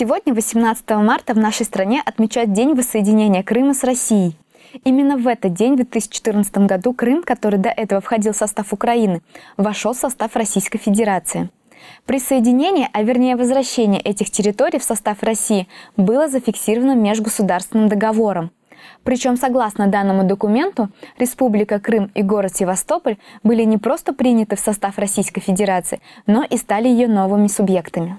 Сегодня, 18 марта, в нашей стране отмечают День воссоединения Крыма с Россией. Именно в этот день, в 2014 году, Крым, который до этого входил в состав Украины, вошел в состав Российской Федерации. Присоединение, а вернее возвращение этих территорий в состав России было зафиксировано межгосударственным договором. Причем, согласно данному документу, Республика Крым и город Севастополь были не просто приняты в состав Российской Федерации, но и стали ее новыми субъектами.